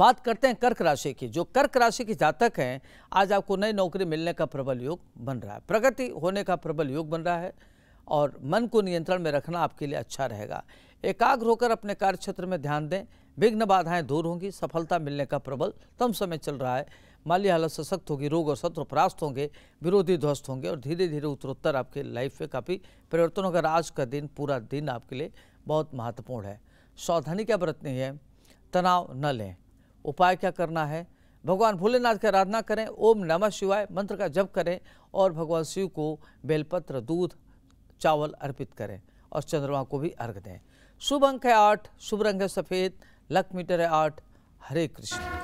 बात करते हैं कर्क राशि की जो कर्क राशि के जातक हैं आज आपको नई नौकरी मिलने का प्रबल योग बन रहा है प्रगति होने का प्रबल योग बन रहा है और मन को नियंत्रण में रखना आपके लिए अच्छा रहेगा एकाग्र होकर अपने कार्य क्षेत्र में ध्यान दें विघ्न बाधाएं दूर होंगी सफलता मिलने का प्रबल तम समय चल रहा है माली हालत सशक्त होगी रोग और शत्रु परास्त होंगे विरोधी ध्वस्त होंगे और धीरे धीरे उत्तरोत्तर आपके लाइफ में काफ़ी परिवर्तन होगा आज का दिन पूरा दिन आपके लिए बहुत महत्वपूर्ण है सावधानी क्या बरतनी है तनाव न लें उपाय क्या करना है भगवान भोलेनाथ की आराधना करें ओम नमः शिवाय मंत्र का जप करें और भगवान शिव को बेलपत्र दूध चावल अर्पित करें और चंद्रमा को भी अर्घ दें शुभ अंक है आठ शुभ रंग है सफ़ेद लक मीटर है आठ हरे कृष्ण